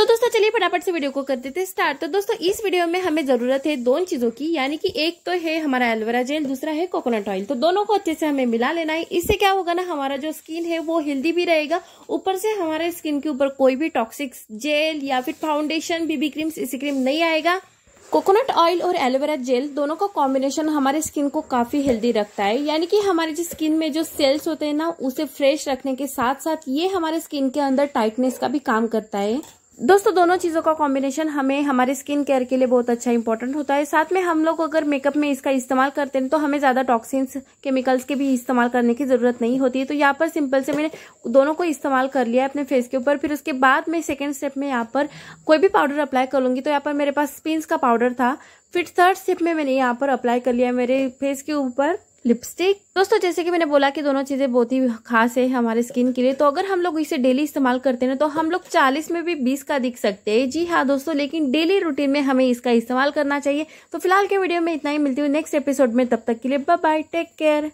तो दोस्तों चलिए फटाफट से वीडियो को कर देते स्टार्ट तो दोस्तों इस वीडियो में हमें जरूरत है दोनों चीजों की यानी कि एक तो है हमारा एलोवेरा जेल दूसरा है कोकोनट ऑयल तो दोनों को अच्छे से हमें मिला लेना है इससे क्या होगा ना हमारा जो स्किन है वो हेल्दी भी रहेगा ऊपर से हमारे स्किन के ऊपर कोई भी टॉक्सिक जेल या फिर फाउंडेशन बीबी क्रीम इसी क्रीम नहीं आएगा कोकोनट ऑयल और एलोवेरा जेल दोनों का कॉम्बिनेशन हमारे स्किन को काफी हेल्दी रखता है यानी कि हमारे जो स्किन में जो सेल्स होते हैं ना उसे फ्रेश रखने के साथ साथ ये हमारे स्किन के अंदर टाइटनेस का भी काम करता है दोस्तों दोनों चीज़ों का कॉम्बिनेशन हमें हमारे स्किन केयर के लिए बहुत अच्छा इंपॉर्टेंट होता है साथ में हम लोग अगर मेकअप में इसका इस्तेमाल करते हैं तो हमें ज़्यादा टॉक्सिन्स केमिकल्स के भी इस्तेमाल करने की ज़रूरत नहीं होती है तो यहाँ पर सिंपल से मैंने दोनों को इस्तेमाल कर लिया है अपने फेस के ऊपर फिर उसके बाद में सेकेंड स्टेप में यहाँ पर कोई भी पाउडर अप्लाई कर लूंगी तो यहाँ पर मेरे पास स्पिन का पाउडर था फिर थर्ड स्टेप में मैंने यहाँ पर अप्लाई कर लिया मेरे फेस के ऊपर लिपस्टिक दोस्तों जैसे कि मैंने बोला कि दोनों चीज़ें बहुत ही खास है हमारे स्किन के लिए तो अगर हम लोग इसे डेली इस्तेमाल करते हैं तो हम लोग 40 में भी 20 का दिख सकते हैं जी हाँ दोस्तों लेकिन डेली रूटीन में हमें इसका इस्तेमाल करना चाहिए तो फिलहाल के वीडियो में इतना ही मिलती हूँ नेक्स्ट एपिसोड में तब तक के लिए बाय टेक केयर